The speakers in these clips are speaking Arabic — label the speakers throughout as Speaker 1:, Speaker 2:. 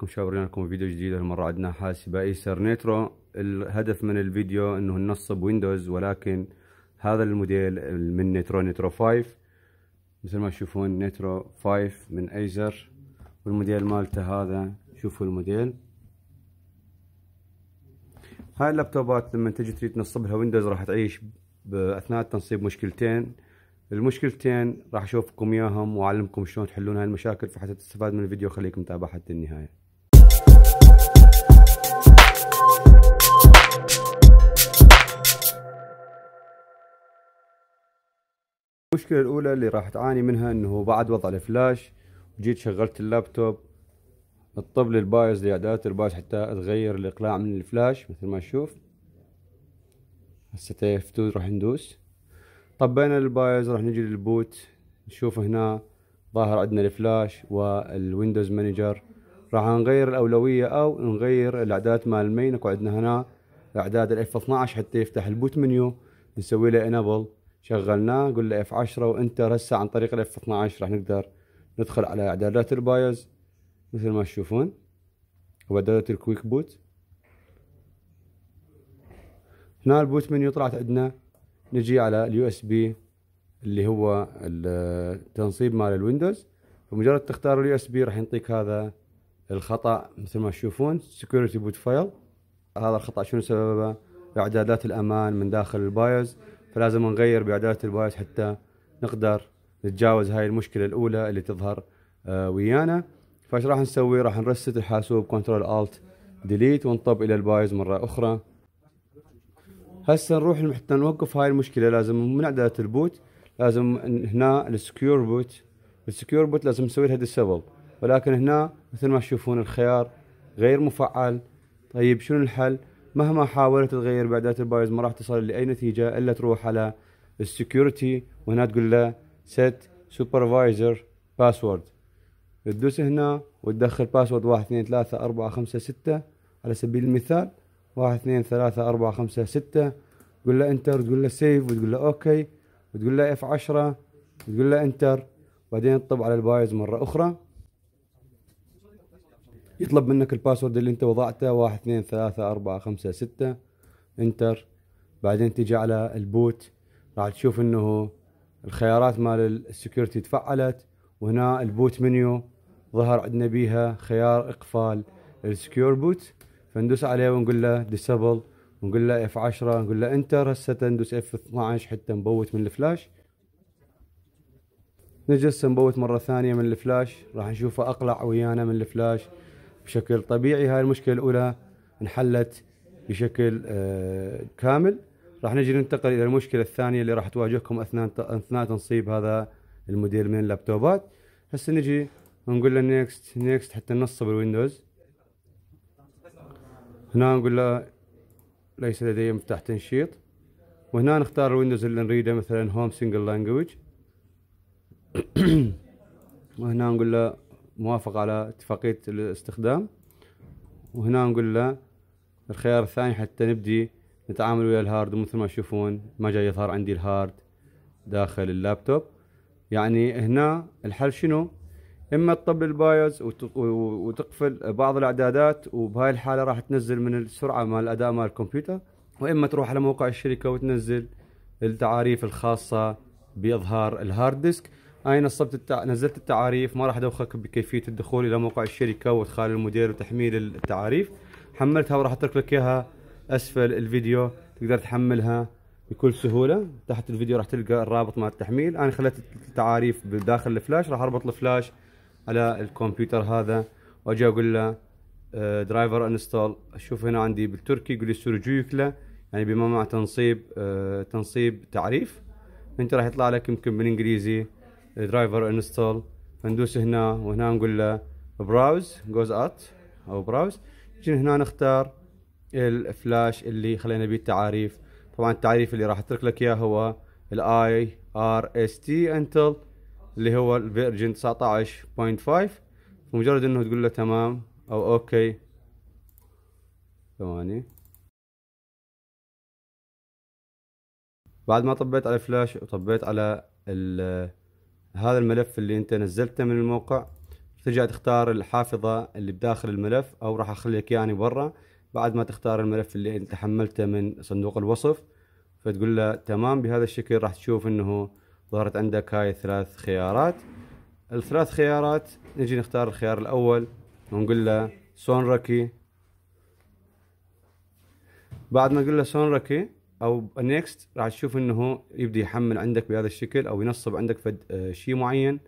Speaker 1: لكم شباب لكم فيديو جديد هالمرة عندنا حاسبة ايسر نيترو الهدف من الفيديو انه ننصب ويندوز ولكن هذا الموديل من نيترو نيترو 5 مثل ما تشوفون نيترو 5 من ايزر والموديل مالته هذا شوفوا الموديل هاي اللابتوبات لما تجي تريد تنصب لها ويندوز راح تعيش اثناء التنصيب مشكلتين المشكلتين راح اشوفكم اياهم واعلمكم شلون تحلون هاي المشاكل فحتى تستفاد من الفيديو خليكم متابعة حتى النهايه المشكلة الأولى اللي راح تعاني منها أنه بعد وضع الفلاش وجيت شغلت اللابتوب الطب للبايز لإعدادات البايز حتى تغير الإقلاع من الفلاش مثل ما تشوف هسه فتوز راح ندوس طبينا البايز راح نجي للبوت نشوف هنا ظاهر عندنا الفلاش والويندوز مانجر راح نغير الأولوية أو نغير الإعدادات مال المين اكو هنا إعداد الاف 12 حتى يفتح البوت منيو نسوي له انابل شغلناه له اف 10 وانتر هسه عن طريق الاف 12 راح نقدر ندخل على اعدادات البايوز مثل ما تشوفون واعدادات الكويك بوت هنا البوت منيو طلعت عندنا نجي على اليو اس بي اللي هو التنصيب مال الويندوز فمجرد تختار اليو اس بي راح ينطيك هذا الخطا مثل ما تشوفون سكيورتي بوت فايل هذا الخطا شنو سببه اعدادات الامان من داخل البايوز فلازم نغير بعادات الهوايات حتى نقدر نتجاوز هاي المشكله الاولى اللي تظهر آه، ويانا فايش راح نسوي راح نرست الحاسوب كنترول الت ديليت ونطب الى البايز مره اخرى هسه نروح حتى نوقف هاي المشكله لازم من عداله البوت لازم هنا السكيور بوت السكيور بوت لازم نسوي لها ديسبل ولكن هنا مثل ما تشوفون الخيار غير مفعل طيب شنو الحل مهما حاولت تغير بعدات البايز ما راح تصل لاي نتيجه الا تروح على السكيورتي وهنا تقول له سيت سوبرفايزر باسورد تدوس هنا وتدخل باسورد واحد اثنين ثلاثة أربعة خمسة ستة على سبيل المثال واحد اثنين ثلاثة أربعة خمسة ستة تقول له انتر تقول له سيف وتقول له اوكي وتقول له اف عشرة تقول له انتر بعدين تطب على البايز مرة أخرى يطلب منك الباسورد اللي انت وضعته واحد اثنين ثلاثة أربعة خمسة ستة انتر بعدين تيجي على البوت راح تشوف انه الخيارات مال السكيورتي تفعلت وهنا البوت منيو ظهر عندنا بيها خيار اقفال السكيور بوت فندوس عليه ونقول له ديسبل ونقول له اف 10 نقول له انتر هسه ندوس اف 12 حتى نبوت من الفلاش نجلس نبوت مره ثانيه من الفلاش راح نشوفه اقلع ويانا من الفلاش بشكل طبيعي هاي المشكله الاولى انحلت بشكل آه، كامل راح نجي ننتقل الى المشكله الثانيه اللي راح تواجهكم اثناء اثناء تنصيب هذا الموديل من اللابتوبات هسه نجي نقول له نيكست نيكست حتى ننصب الويندوز هنا نقول له ليس لدي مفتاح تنشيط وهنا نختار الويندوز اللي نريده مثلا هوم سنجل لانجوج وهنا نقول له موافق على اتفاقية الاستخدام وهنا نقول له الخيار الثاني حتى نبدي نتعامل ويا الهارد ومثل ما تشوفون ما جاي يظهر عندي الهارد داخل اللابتوب يعني هنا الحل شنو اما تطبل البايوز وتقفل بعض الاعدادات وبهاي الحاله راح تنزل من السرعه مال الاداء مال الكمبيوتر واما تروح على موقع الشركه وتنزل التعاريف الخاصه باظهار الهارد ديسك انا نصبت التع... نزلت التعاريف ما راح ادوخك بكيفيه الدخول الى موقع الشركه وادخال المدير وتحميل التعاريف حملتها وراح اترك لك اياها اسفل الفيديو تقدر تحملها بكل سهوله تحت الفيديو راح تلقى الرابط مع التحميل انا خليت التعاريف بداخل الفلاش راح اربط الفلاش على الكمبيوتر هذا واجي اقول له درايفر انستال اشوف هنا عندي بالتركي يقول لي سورجويكلا يعني بما مع تنصيب آه، تنصيب تعريف انت راح يطلع لك يمكن بالانجليزي درايفر انستول فندوس هنا وهنا نقول له براوز جوز ات او براوز يجي هنا نختار الفلاش اللي خلينا بيه التعاريف طبعا التعريف اللي راح اترك لك اياه هو الاي ار اس تي انتل اللي هو الفيرجن 19.5 مجرد انه تقول له تمام او اوكي ثواني بعد ما طبيت على الفلاش وطبيت على هذا الملف اللي انت نزلته من الموقع ترجع تختار الحافظة اللي بداخل الملف او راح اخليك يعني برا بعد ما تختار الملف اللي انت حملته من صندوق الوصف فتقول له تمام بهذا الشكل راح تشوف انه ظهرت عندك هاي ثلاث خيارات الثلاث خيارات نجي نختار الخيار الاول ونقول له سونراكي بعد ما نقول له سونراكي او نيكست راح تشوف انه هو يبدا يحمل عندك بهذا الشكل او ينصب عندك فد آه، شيء معين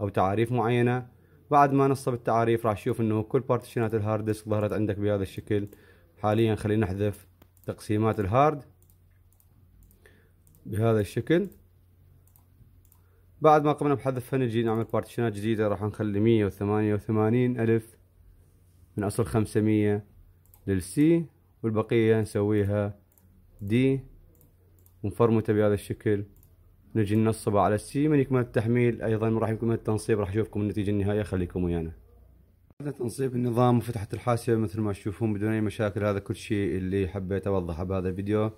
Speaker 1: او تعاريف معينه بعد ما نصب التعاريف راح تشوف انه كل بارتيشنات الهارد ديسك ظهرت عندك بهذا الشكل حاليا خلينا نحذف تقسيمات الهارد بهذا الشكل بعد ما قمنا بحذفها نجي نعمل بارتيشنات جديدة راح نخلي مية وثمانية وثمانين ألف من أصل خمسمية للسي والبقية نسويها دي ونفرمته بهذا الشكل نجي ننصبه على السي من يكمل التحميل ايضا راح يكمل التنصيب راح اشوفكم النتيجه النهائيه خليكم ويانا هذا تنصيب النظام وفتحت الحاسبه مثل ما تشوفون بدون اي مشاكل هذا كل شيء اللي حبيت اوضحه بهذا الفيديو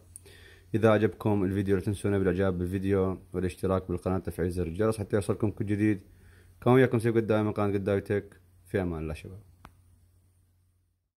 Speaker 1: اذا عجبكم الفيديو لا تنسونا بالاعجاب بالفيديو والاشتراك بالقناه وتفعيل زر الجرس حتى يوصلكم كل جديد كان وياكم سيف قدامي من قناه قدامي تك في امان الله شباب